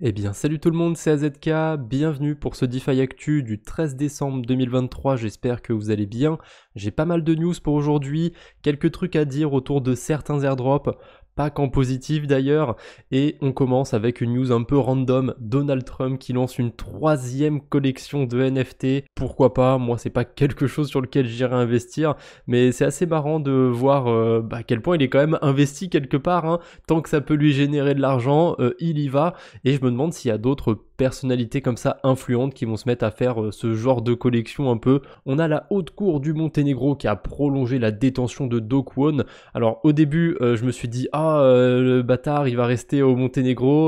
Eh bien salut tout le monde, c'est AZK, bienvenue pour ce DeFi Actu du 13 décembre 2023, j'espère que vous allez bien. J'ai pas mal de news pour aujourd'hui, quelques trucs à dire autour de certains airdrops, pas qu'en positif d'ailleurs. Et on commence avec une news un peu random, Donald Trump qui lance une troisième collection de NFT. Pourquoi pas Moi c'est pas quelque chose sur lequel j'irai investir, mais c'est assez marrant de voir euh, bah, à quel point il est quand même investi quelque part. Hein. Tant que ça peut lui générer de l'argent, euh, il y va. Et je me demande s'il y a d'autres personnalités comme ça influentes qui vont se mettre à faire euh, ce genre de collection un peu. On a la haute cour du Monténégro qui a prolongé la détention de doc Won. Alors au début, euh, je me suis dit ah euh, le bâtard, il va rester au Monténégro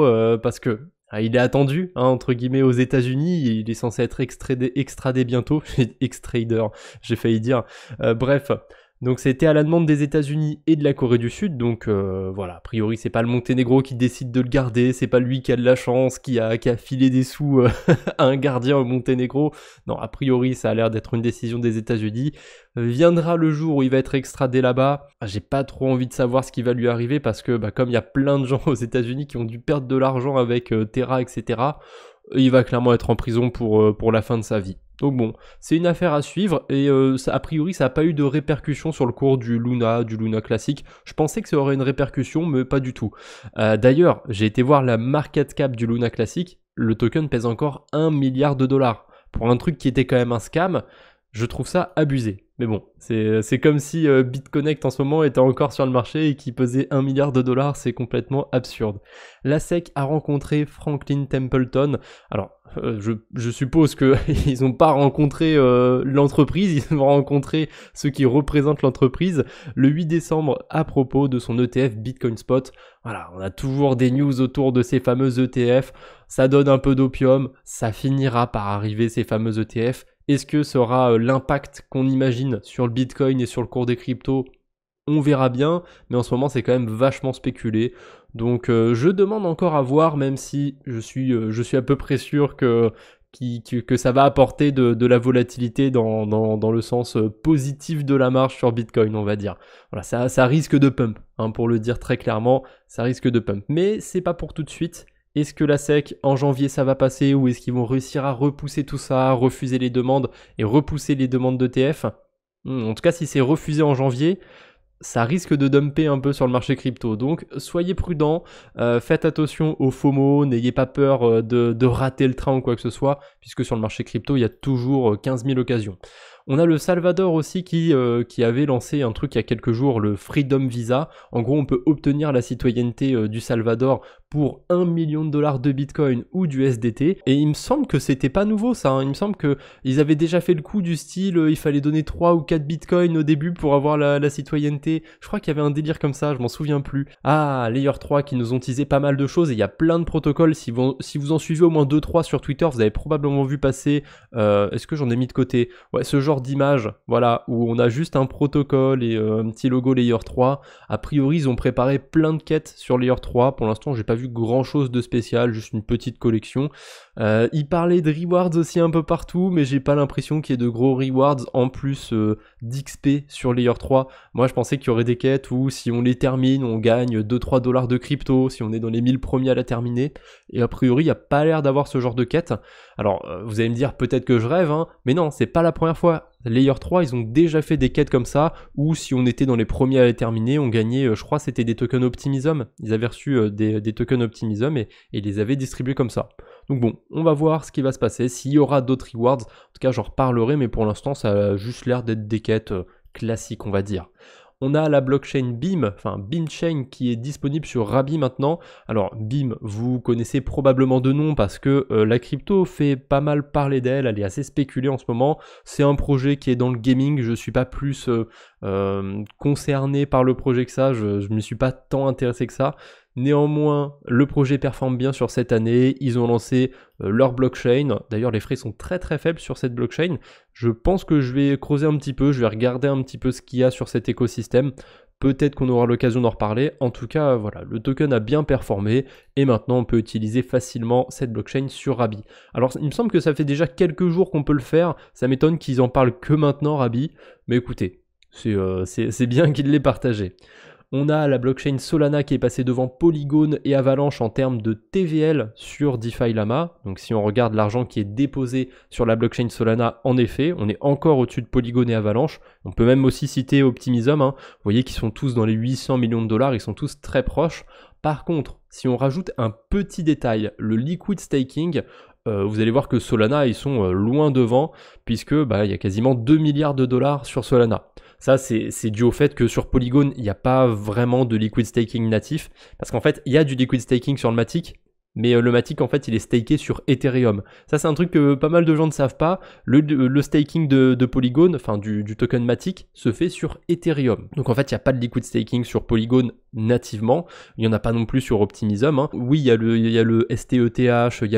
parce que ah, il est attendu, hein, entre guillemets, aux États-Unis. Il est censé être extradé, extradé bientôt. extrader, j'ai failli dire. bref, donc c'était à la demande des États-Unis et de la Corée du Sud. Donc euh, voilà, a priori c'est pas le Monténégro qui décide de le garder, c'est pas lui qui a de la chance, qui a, qui a filé des sous euh, à un gardien au Monténégro. Non, a priori ça a l'air d'être une décision des États-Unis. Euh, viendra le jour où il va être extradé là-bas. Ah, j'ai pas trop envie de savoir ce qui va lui arriver parce que bah, comme il y a plein de gens aux États-Unis qui ont dû perdre de l'argent avec Terra, etc. Il va clairement être en prison pour, pour la fin de sa vie. Donc bon, c'est une affaire à suivre et euh, a priori ça n'a pas eu de répercussion sur le cours du Luna, du Luna classique. Je pensais que ça aurait une répercussion, mais pas du tout. Euh, d'ailleurs, j'ai été voir la market cap du Luna classique, le token pèse encore 1 milliard de dollars. Pour un truc qui était quand même un scam, je trouve ça abusé. Mais bon, c'est comme si euh, BitConnect en ce moment était encore sur le marché et qui pesait 1 milliard de dollars, c'est complètement absurde. La SEC a rencontré Franklin Templeton. Alors, euh, je, je, suppose qu'ils n'ont pas rencontré euh, l'entreprise, ils ont rencontré ceux qui représentent l'entreprise le 8 décembre à propos de son ETF Bitcoin Spot. Voilà, on a toujours des news autour de ces fameux ETF. Ça donne un peu d'opium, ça finira par arriver ces fameux ETF est-ce que ça aura euh, l'impact qu'on imagine sur le Bitcoin et sur le cours des cryptos on verra bien, mais en ce moment c'est quand même vachement spéculé. Donc euh, je demande encore à voir, même si je suis, euh, je suis à peu près sûr que, que, ça va apporter de, la volatilité dans, le sens positif de la marche sur Bitcoin, on va dire. Voilà, ça, ça risque de pump, hein, pour le dire très clairement, ça risque de pump. Mais c'est pas pour tout de suite, est-ce que la SEC en janvier ça va passer ou est-ce qu'ils vont réussir à repousser tout ça, refuser les demandes et repousser les demandes d'ETF hmm, En tout cas, si c'est refusé en janvier, ça risque de dumper un peu sur le marché crypto. Donc soyez prudents, euh, faites attention aux FOMO, n'ayez pas peur euh, de, de, rater le train ou quoi que ce soit, puisque sur le marché crypto, il y a toujours 15 euh, 000 occasions. On a le Salvador aussi qui, euh, qui avait lancé un truc il y a quelques jours, le Freedom Visa. En gros, on peut obtenir la citoyenneté euh, du Salvador pour 1 million de dollars de Bitcoin ou du SDT. Et il me semble que c'était pas nouveau ça. Hein. Il me semble qu'ils avaient déjà fait le coup du style euh, il fallait donner 3 ou 4 Bitcoins au début pour avoir la, citoyenneté. Je crois qu'il y avait un délire comme ça, je m'en souviens plus. Ah, Layer 3 qui nous ont teasé pas mal de choses et il y a plein de protocoles. Si vous, si vous en suivez au moins 2-3 sur Twitter, vous avez probablement vu passer. Est-ce que j'en ai mis de côté Ouais, ce genre d'images d'image, voilà, où on a juste un protocole et euh, un petit logo layer 3. A priori, ils ont préparé plein de quêtes sur layer 3. Pour l'instant, j'ai pas vu grand chose de spécial, juste une petite collection. Euh, il parlait de rewards aussi un peu partout, mais j'ai pas l'impression qu'il y ait de gros rewards en plus euh, d'XP sur Layer 3. Moi, je pensais qu'il y aurait des quêtes où si on les termine, on gagne 2-3 dollars de crypto, si on est dans les 1000 premiers à la terminer. Et a priori, il n'y a pas l'air d'avoir ce genre de quête. Alors, euh, vous allez me dire peut-être que je rêve, hein, mais non, c'est pas la première fois. Layer 3, ils ont déjà fait des quêtes comme ça, où si on était dans les premiers à les terminer, on gagnait, je crois, c'était des tokens Optimism. Ils avaient reçu des, tokens Optimism et, ils les avaient distribués comme ça. Donc bon, on va voir ce qui va se passer, s'il y aura d'autres rewards. En tout cas, j'en reparlerai, mais pour l'instant, ça a juste l'air d'être des quêtes euh, classiques, on va dire. On a la blockchain BIM, enfin Chain qui est disponible sur Rabi maintenant. Alors BIM, vous connaissez probablement de nom parce que euh, la crypto fait pas mal parler d'elle, elle est assez spéculée en ce moment. C'est un projet qui est dans le gaming, je suis pas plus euh, concerné par le projet que ça, je, ne me suis pas tant intéressé que ça. Néanmoins, le projet performe bien sur cette année. Ils ont lancé euh, leur blockchain. D'ailleurs, les frais sont très très faibles sur cette blockchain. Je pense que je vais creuser un petit peu, je vais regarder un petit peu ce qu'il y a sur cet écosystème. Peut-être qu'on aura l'occasion d'en reparler. En tout cas, voilà, le token a bien performé et maintenant on peut utiliser facilement cette blockchain sur Rabi. Alors, il me semble que ça fait déjà quelques jours qu'on peut le faire. Ça m'étonne qu'ils en parlent que maintenant, Rabi. Mais écoutez, c'est euh, bien qu'ils l'aient partagé. On a la blockchain Solana qui est passée devant Polygon et Avalanche en termes de TVL sur DeFi Lama. Donc si on regarde l'argent qui est déposé sur la blockchain Solana, en effet, on est encore au-dessus de Polygon et Avalanche. On peut même aussi citer Optimism. Hein. Vous voyez qu'ils sont tous dans les 800 millions de dollars, ils sont tous très proches. Par contre, si on rajoute un petit détail, le liquid staking, euh, vous allez voir que Solana, ils sont euh, loin devant, puisque bah, il y a quasiment 2 milliards de dollars sur Solana. Ça, c'est dû au fait que sur Polygon, il n'y a pas vraiment de liquid staking natif, parce qu'en fait, il y a du liquid staking sur le Matic, mais euh, le Matic, en fait, il est staké sur Ethereum. Ça, c'est un truc que pas mal de gens ne savent pas. Le, euh, staking de, Polygone, Polygon, enfin du, token Matic, se fait sur Ethereum. Donc, en fait, il n'y a pas de liquid staking sur Polygon nativement. Il n'y en a pas non plus sur Optimism. Hein. Oui, il y, a le, STETH, il y a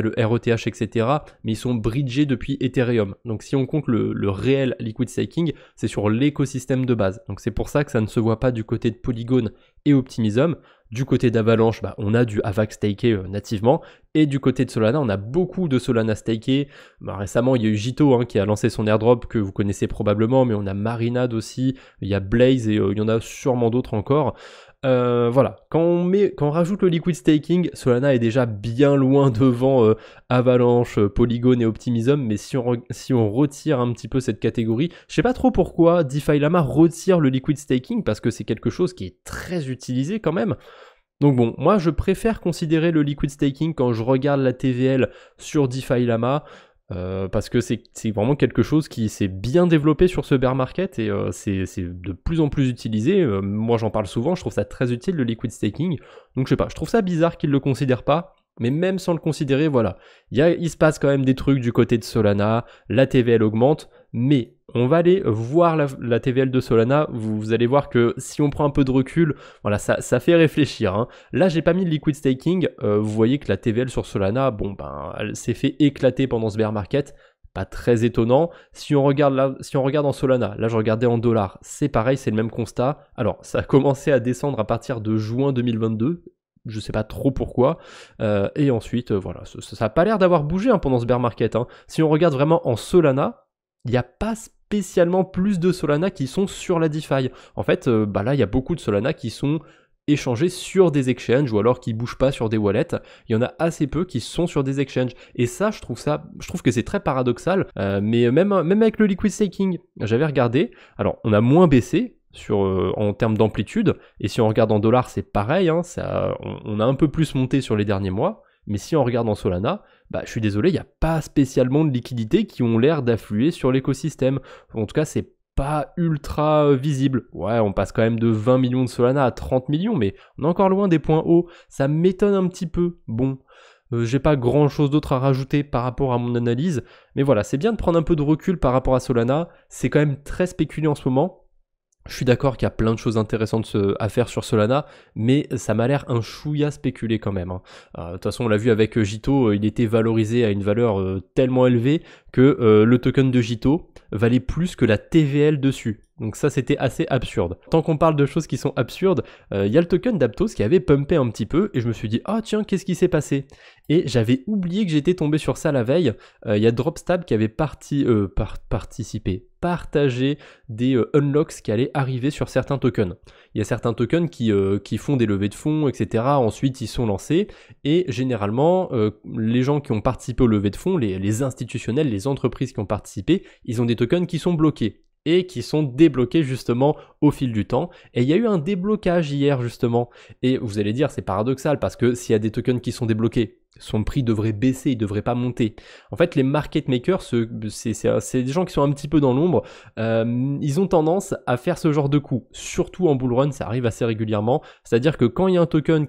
le e RETH, etc. Mais ils sont bridgés depuis Ethereum. Donc, si on compte le, réel liquid staking, c'est sur l'écosystème de base. Donc, c'est pour ça que ça ne se voit pas du côté de Polygon et Optimism. Du côté d'Avalanche, bah, on a du AVAX staké euh, nativement. Et du côté de Solana, on a beaucoup de Solana staké. Bah, récemment, il y a eu Jito hein, qui a lancé son airdrop que vous connaissez probablement, mais on a Marinade aussi, il y a Blaze et euh, il y en a sûrement d'autres encore. Euh, voilà, quand on, met, quand rajoute le liquid staking, Solana est déjà bien loin devant euh, Avalanche, euh, Polygon et Optimism, mais si on, si on retire un petit peu cette catégorie, je sais pas trop pourquoi DeFi Lama retire le liquid staking, parce que c'est quelque chose qui est très utilisé quand même. Donc bon, moi je préfère considérer le liquid staking quand je regarde la TVL sur DeFi Lama. Euh, parce que c'est vraiment quelque chose qui s'est bien développé sur ce bear market et euh, c'est de plus en plus utilisé. Euh, moi j'en parle souvent, je trouve ça très utile le liquid staking. Donc je sais pas, je trouve ça bizarre qu'ils le considèrent pas. Mais même sans le considérer, voilà. Il, y a, il se passe quand même des trucs du côté de Solana, la TVL augmente, mais on va aller voir la, TVL de Solana. Vous, allez voir que si on prend un peu de recul, voilà, ça, ça fait réfléchir. Là, hein. Là, j'ai pas mis le liquid staking. Euh, vous voyez que la TVL sur Solana, bon, ben, elle s'est fait éclater pendant ce bear market. Pas très étonnant. Si on regarde si on regarde en Solana, là, je regardais en dollars, c'est pareil, c'est le même constat. Alors, ça a commencé à descendre à partir de juin 2022 je sais pas trop pourquoi. Euh, et ensuite, euh, voilà, ça n'a pas l'air d'avoir bougé hein, pendant ce bear market. Hein. Si on regarde vraiment en Solana, il n'y a pas spécialement plus de Solana qui sont sur la DeFi. En fait, euh, bah là, il y a beaucoup de Solana qui sont échangés sur des exchanges ou alors qui bougent pas sur des wallets. Il y en a assez peu qui sont sur des exchanges. Et ça, je trouve ça, je trouve que c'est très paradoxal. mais même, même avec le liquid staking, j'avais regardé. Alors, on a moins baissé, sur, euh, en termes d'amplitude. Et si on regarde en dollars, c'est pareil. Hein, on, a un peu plus monté sur les derniers mois. Mais si on regarde en Solana, bah, je suis désolé, il n'y a pas spécialement de liquidités qui ont l'air d'affluer sur l'écosystème. En tout cas, c'est pas ultra visible. Ouais, on passe quand même de 20 millions de Solana à 30 millions, mais on est encore loin des points hauts. Ça m'étonne un petit peu. Bon, euh, j'ai pas grand chose d'autre à rajouter par rapport à mon analyse, mais voilà, c'est bien de prendre un peu de recul par rapport à Solana. C'est quand même très spéculé en ce moment, je suis d'accord qu'il y a plein de choses intéressantes à faire sur Solana, mais ça m'a l'air un chouïa spéculé quand même. Hein. Euh, de toute façon, on l'a vu avec euh, Jito, euh, il était valorisé à une valeur tellement élevée que le token de Jito valait plus que la TVL dessus. Donc ça, c'était assez absurde. Tant qu'on parle de choses qui sont absurdes, il euh, y a le token d'Aptos qui avait pumpé un petit peu et je me suis dit ah oh, tiens qu'est-ce qui s'est passé Et j'avais oublié que j'étais tombé sur ça la veille. Il euh, y a Dropstab qui avait euh, participé, partagé des unlocks qui allaient arriver sur certains tokens. Il y a certains tokens qui, font des levées de fonds, etc. Ensuite ils sont lancés et généralement les gens qui ont participé aux levées de fonds, les institutionnels, les entreprises qui ont participé, ils ont des tokens qui sont bloqués et qui sont débloqués justement au fil du temps. Et il y a eu un déblocage hier justement. Et vous allez dire c'est paradoxal parce que s'il y a des tokens qui sont débloqués, son prix devrait baisser, il devrait pas monter. En fait, les market makers, c'est des gens qui sont un petit peu dans l'ombre. Euh, ils ont tendance à faire ce genre de coups, surtout en bull run, ça arrive assez régulièrement. C'est-à-dire que quand il y a un token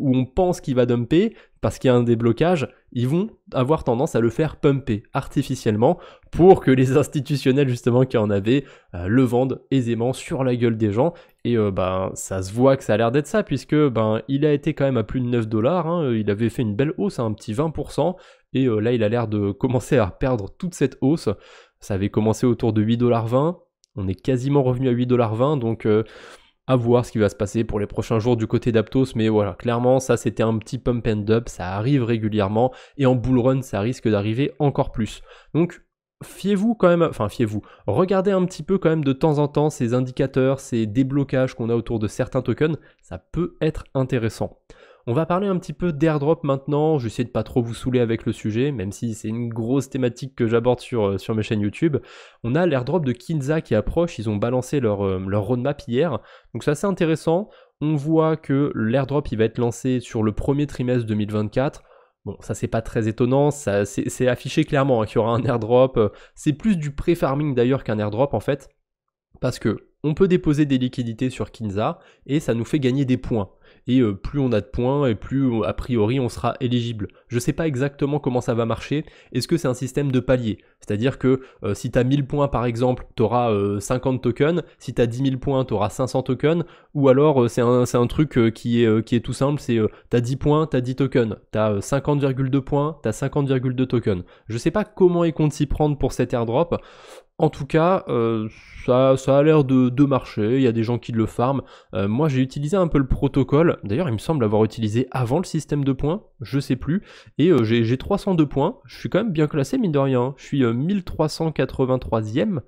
où on pense qu'il va dumper, parce qu'il y a un déblocage, ils vont avoir tendance à le faire pumper artificiellement pour que les institutionnels justement qui en avaient euh, le vendent aisément sur la gueule des gens et euh, ben, ça se voit que ça a l'air d'être ça, puisque ben, il a été quand même à plus de 9 dollars, hein. il avait fait une belle hausse, à hein, un petit 20%, et euh, là il a l'air de commencer à perdre toute cette hausse. Ça avait commencé autour de 8,20$, on est quasiment revenu à 8,20$, donc euh, à voir ce qui va se passer pour les prochains jours du côté d'Aptos, mais voilà, clairement ça c'était un petit pump and up, ça arrive régulièrement, et en bull run ça risque d'arriver encore plus. Donc fiez-vous quand même, enfin fiez-vous, regardez un petit peu quand même de temps en temps ces indicateurs, ces déblocages qu'on a autour de certains tokens, ça peut être intéressant. On va parler un petit peu d'airdrop maintenant, j'essaie de pas trop vous saouler avec le sujet, même si c'est une grosse thématique que j'aborde sur, euh, sur mes chaînes YouTube. On a l'airdrop de Kinza qui approche, ils ont balancé leur, euh, leur roadmap hier, donc c'est assez intéressant. On voit que l'airdrop il va être lancé sur le premier trimestre 2024 Bon, ça c'est pas très étonnant, ça, c'est, affiché clairement hein, qu'il y aura un airdrop. Euh, c'est plus du pré-farming d'ailleurs qu'un airdrop en fait, parce que on peut déposer des liquidités sur Kinza et ça nous fait gagner des points et euh, plus on a de points et plus euh, a priori on sera éligible. Je ne sais pas exactement comment ça va marcher. Est-ce que c'est un système de palier C'est-à-dire que euh, si tu as 1000 points par exemple, tu auras 50 tokens. Si tu as 10 000 points, tu auras 500 tokens. Ou alors c'est un, truc qui est, qui, est, tout simple, c'est tu as 10 points, tu as 10 tokens. Tu as 50,2 points, tu as 50,2 tokens. Je ne sais pas comment ils compte s'y prendre pour cet airdrop. En tout cas, euh, ça, a l'air de, marcher, il y a des gens qui le farment. Euh, moi j'ai utilisé un peu le protocole, d'ailleurs il me semble avoir utilisé avant le système de points, je sais plus, et euh, j'ai 302 points, je suis quand même bien classé mine de rien, je suis 1383ème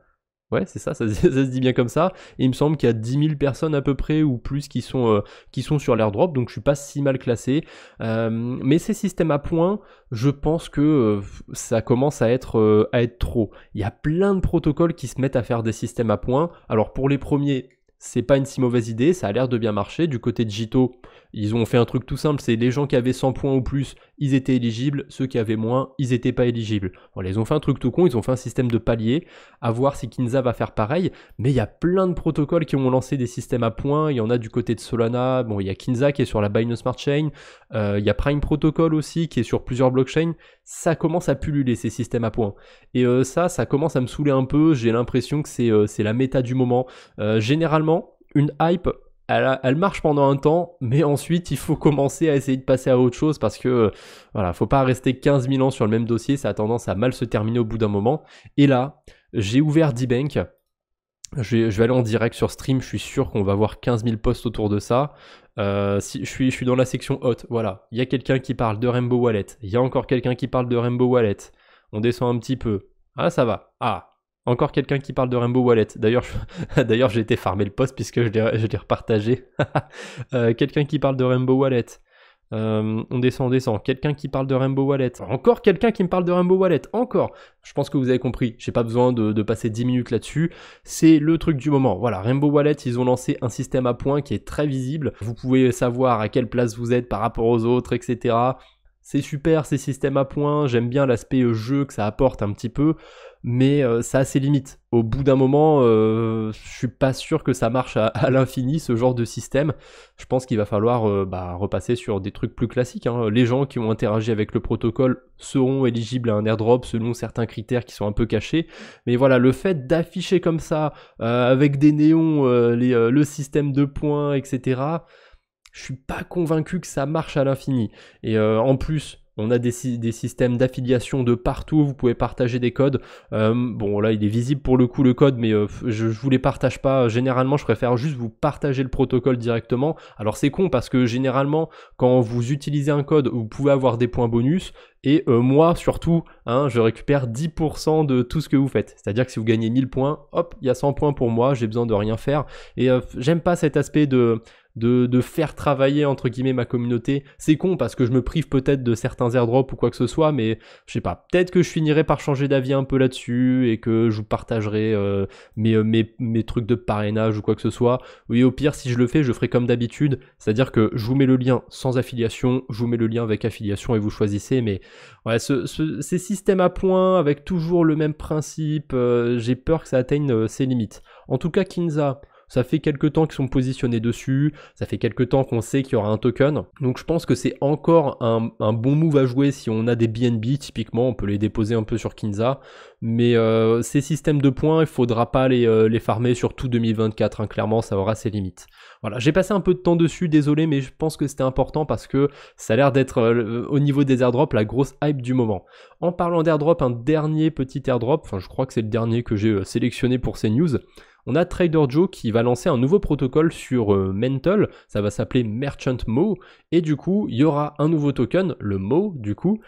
Ouais, c'est ça, ça, se dit bien comme ça. il me semble qu'il y a 10 000 personnes à peu près ou plus qui sont, euh, qui sont sur l'airdrop, donc je suis pas si mal classé. Euh, mais ces systèmes à points, je pense que euh, ça commence à être, à être trop. Il y a plein de protocoles qui se mettent à faire des systèmes à points. Alors pour les premiers, c'est pas une si mauvaise idée, ça a l'air de bien marcher. Du côté de Jito, ils ont fait un truc tout simple, c'est les gens qui avaient 100 points ou plus, ils étaient éligibles, ceux qui avaient moins, ils n'étaient pas éligibles. Voilà, ils ont fait un truc tout con, ils ont fait un système de palier, à voir si Kinza va faire pareil, mais il y a plein de protocoles qui ont lancé des systèmes à points, il y en a du côté de Solana, bon, il y a Kinza qui est sur la Binance Smart Chain, euh, il y a Prime Protocol aussi qui est sur plusieurs blockchains, ça commence à pulluler ces systèmes à points. Et euh, ça, ça commence à me saouler un peu, j'ai l'impression que c'est euh, la méta du moment. généralement, une hype, elle, marche pendant un temps, mais ensuite il faut commencer à essayer de passer à autre chose parce que voilà, faut pas rester 15 000 ans sur le même dossier, ça a tendance à mal se terminer au bout d'un moment. Et là, j'ai ouvert D-Bank, je vais, aller en direct sur stream, je suis sûr qu'on va voir 15 000 posts autour de ça. Euh, si, je, suis, je suis dans la section hot, voilà, il y a quelqu'un qui parle de Rainbow Wallet, il y a encore quelqu'un qui parle de Rainbow Wallet, on descend un petit peu, ah ça va, ah encore quelqu'un qui parle de Rainbow Wallet. D'ailleurs, d'ailleurs, j'ai été farmer le poste puisque je l'ai, repartagé. Euh, quelqu'un qui parle de Rainbow Wallet. Euh, on descend, on descend. Quelqu'un qui parle de Rainbow Wallet. Encore quelqu'un qui me parle de Rainbow Wallet. Encore. Je pense que vous avez compris. J'ai pas besoin de, de, passer 10 minutes là-dessus. C'est le truc du moment. Voilà. Rainbow Wallet, ils ont lancé un système à points qui est très visible. Vous pouvez savoir à quelle place vous êtes par rapport aux autres, etc. C'est super ces systèmes à points. J'aime bien l'aspect euh, jeu que ça apporte un petit peu mais euh, ça a ses limites. Au bout d'un moment, je euh, je suis pas sûr que ça marche à, l'infini ce genre de système. Je pense qu'il va falloir euh, bah, repasser sur des trucs plus classiques. Hein. Les gens qui ont interagi avec le protocole seront éligibles à un airdrop selon certains critères qui sont un peu cachés. Mais voilà, le fait d'afficher comme ça avec des néons le système de points, etc. Je suis pas convaincu que ça marche à l'infini. Et en plus, on a des, systèmes d'affiliation de partout, vous pouvez partager des codes. Euh, bon là il est visible pour le coup le code, mais euh, je, ne vous les partage pas. Généralement je préfère juste vous partager le protocole directement. Alors c'est con parce que généralement quand vous utilisez un code, vous pouvez avoir des points bonus. Et euh, moi surtout, hein, je récupère 10% de tout ce que vous faites. C'est-à-dire que si vous gagnez 1000 points, hop, il y a 100 points pour moi, j'ai besoin de rien faire. Et j'aime pas cet aspect de de, faire travailler entre guillemets ma communauté. C'est con parce que je me prive peut-être de certains airdrops ou quoi que ce soit, mais je sais pas, peut-être que je finirai par changer d'avis un peu là-dessus et que je vous partagerai euh, euh, mes, trucs de parrainage ou quoi que ce soit. Oui, au pire, si je le fais, je ferai comme d'habitude, c'est-à-dire que je vous mets le lien sans affiliation, je vous mets le lien avec affiliation et vous choisissez, mais ouais, ce, ces systèmes à points avec toujours le même principe, euh, j'ai peur que ça atteigne ses limites. En tout cas, Kinza, ça fait quelques temps qu'ils sont positionnés dessus, ça fait quelques temps qu'on sait qu'il y aura un token. Donc je pense que c'est encore un, bon move à jouer si on a des BNB, typiquement, on peut les déposer un peu sur Kinza. Mais euh, ces systèmes de points, il ne faudra pas les, euh, farmer sur tout 2024, clairement, ça aura ses limites. Voilà, j'ai passé un peu de temps dessus, désolé, mais je pense que c'était important parce que ça a l'air d'être euh, au niveau des airdrops la grosse hype du moment. En parlant d'airdrop, un dernier petit airdrop, enfin je crois que c'est le dernier que j'ai sélectionné pour ces news on a Trader Joe qui va lancer un nouveau protocole sur euh, Mental, ça va s'appeler Merchant Mo, et du coup, il y aura un nouveau token, le Mo, du coup,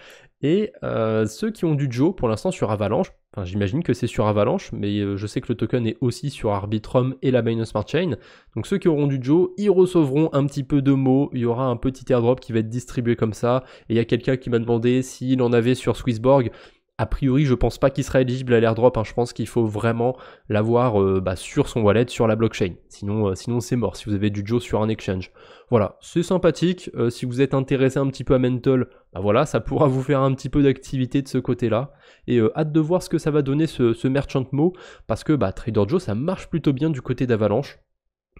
et euh, ceux qui ont du Joe pour l'instant sur Avalanche, enfin j'imagine que c'est sur Avalanche, mais euh, je sais que le token est aussi sur Arbitrum et la Binance Smart Chain. Donc ceux qui auront du Joe, ils recevront un petit peu de Mo, il y aura un petit airdrop qui va être distribué comme ça. Et il y a quelqu'un qui m'a demandé s'il en avait sur Swissborg a priori, je pense pas qu'il sera éligible à l'airdrop. Hein. Je pense qu'il faut vraiment l'avoir euh, bah, sur son wallet, sur la blockchain. Sinon, euh, sinon c'est mort si vous avez du Joe sur un exchange. Voilà, c'est sympathique. Euh, si vous êtes intéressé un petit peu à Mental, bah, voilà, ça pourra vous faire un petit peu d'activité de ce côté-là. Et hâte de voir ce que ça va donner ce, merchant Mo, parce que bah, Trader Joe, ça marche plutôt bien du côté d'Avalanche.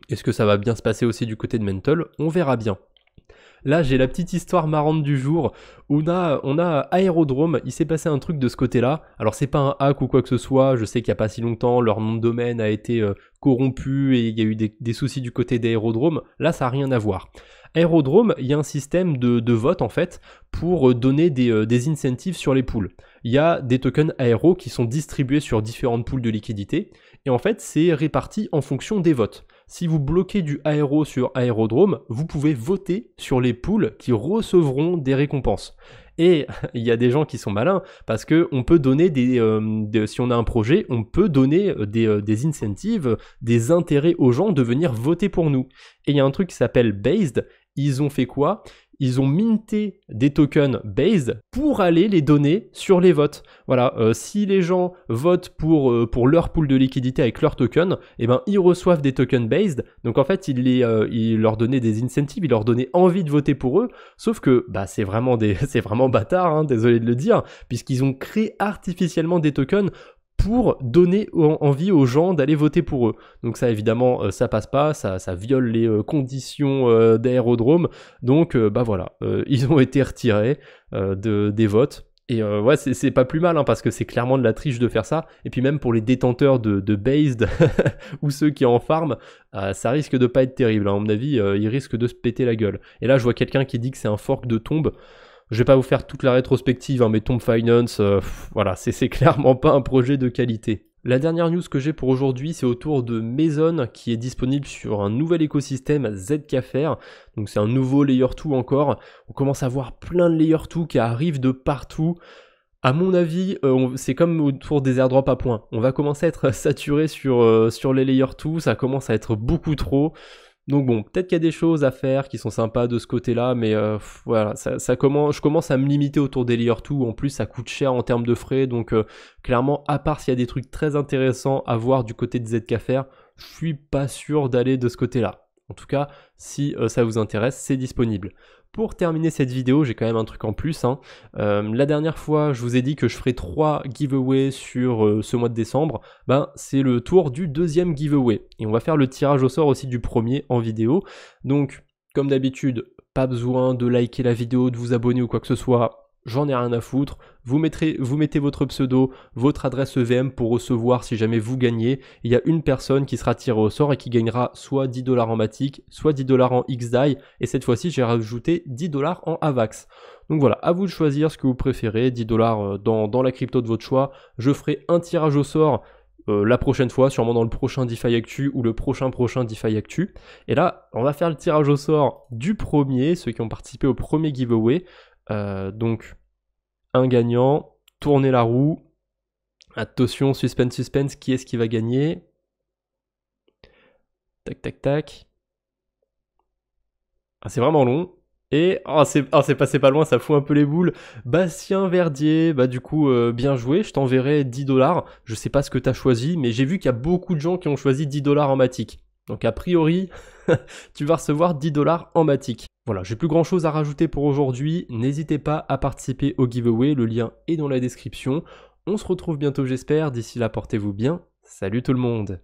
Est-ce que ça va bien se passer aussi du côté de Mental On verra bien. Là, j'ai la petite histoire marrante du jour. On a, on a Aérodrome, il s'est passé un truc de ce côté-là. Alors, c'est pas un hack ou quoi que ce soit, je sais qu'il n'y a pas si longtemps, leur nom de domaine a été euh, corrompu et il y a eu des, soucis du côté d'Aérodrome. Là, ça n'a rien à voir. Aérodrome, il y a un système de, vote en fait pour euh, donner euh, des, incentives sur les pools. Il y a des tokens aéro qui sont distribués sur différentes pools de liquidité et en fait c'est réparti en fonction des votes si vous bloquez du aéro sur aérodrome, vous pouvez voter sur les poules qui recevront des récompenses. Et il y a des gens qui sont malins parce que on peut donner des, euh, si on a un projet, on peut donner euh, des, euh, des, incentives, des intérêts aux gens de venir voter pour nous. Et il y a un truc qui s'appelle Based. Ils ont fait quoi ils ont minté des tokens Base pour aller les donner sur les votes. Voilà, euh, si les gens votent pour, euh, pour leur pool de liquidité avec leur token, eh ben, ils reçoivent des tokens Based. Donc en fait, ils, euh, ils leur donnaient des incentives, ils leur donnaient envie de voter pour eux. Sauf que bah, c'est vraiment, des, vraiment bâtard, hein, désolé de le dire, puisqu'ils ont créé artificiellement des tokens pour donner envie aux gens d'aller voter pour eux. Donc ça évidemment euh, ça passe pas, ça, viole les euh, conditions euh, d'aérodrome. Donc bah voilà, ils ont été retirés de, des votes. Et ouais, c'est pas plus mal, hein, parce que c'est clairement de la triche de faire ça. Et puis même pour les détenteurs de, de based ou ceux qui en farm, ça risque de pas être terrible. Hein. À mon avis, ils risquent de se péter la gueule. Et là, je vois quelqu'un qui dit que c'est un fork de tombe. Je vais pas vous faire toute la rétrospective, hein, mais Tomb Finance, euh, voilà, c'est clairement pas un projet de qualité. La dernière news que j'ai pour aujourd'hui, c'est autour de Maison qui est disponible sur un nouvel écosystème ZKFR. Donc c'est un nouveau Layer 2 encore. On commence à voir plein de Layer 2 qui arrivent de partout. À mon avis, euh, c'est comme autour des airdrops à points. On va commencer à être saturé sur, euh, sur les Layer 2, ça commence à être beaucoup trop. Donc bon, peut-être qu'il y a des choses à faire qui sont sympas de ce côté-là, mais euh, voilà, ça, commence, je commence à me limiter autour des Layer 2. En plus, ça coûte cher en termes de frais, donc euh, clairement, à part s'il y a des trucs très intéressants à voir du côté de ZKFR, je suis pas sûr d'aller de ce côté-là. En tout cas, si euh, ça vous intéresse, c'est disponible. Pour terminer cette vidéo, j'ai quand même un truc en plus. Hein. Euh, la dernière fois, je vous ai dit que je ferai trois giveaways sur euh, ce mois de décembre. Ben, c'est le tour du deuxième giveaway. Et on va faire le tirage au sort aussi du premier en vidéo. Donc, comme d'habitude, pas besoin de liker la vidéo, de vous abonner ou quoi que ce soit j'en ai rien à foutre. Vous, vous mettez votre pseudo, votre adresse EVM pour recevoir si jamais vous gagnez. Il y a une personne qui sera tirée au sort et qui gagnera soit 10 dollars en Matic, soit 10 dollars en XDAI. Et cette fois-ci, j'ai rajouté 10 dollars en AVAX. Donc voilà, à vous de choisir ce que vous préférez, 10 dollars euh, dans, la crypto de votre choix. Je ferai un tirage au sort euh, la prochaine fois, sûrement dans le prochain DeFi Actu ou le prochain prochain DeFi Actu. Et là, on va faire le tirage au sort du premier, ceux qui ont participé au premier giveaway. Euh, donc, un gagnant, tourner la roue. Attention, suspense, suspense, qui est-ce qui va gagner Tac, tac, tac. Ah, c'est vraiment long. Et oh, oh, c'est passé pas loin, ça fout un peu les boules. Bastien Verdier, bah du coup, euh, bien joué, je t'enverrai 10 dollars. Je sais pas ce que t'as choisi, mais j'ai vu qu'il y a beaucoup de gens qui ont choisi 10 dollars en matique. Donc a priori, tu vas recevoir 10 dollars en Matic. Voilà, j'ai plus grand chose à rajouter pour aujourd'hui. N'hésitez pas à participer au giveaway, le lien est dans la description. On se retrouve bientôt j'espère, d'ici là portez-vous bien. Salut tout le monde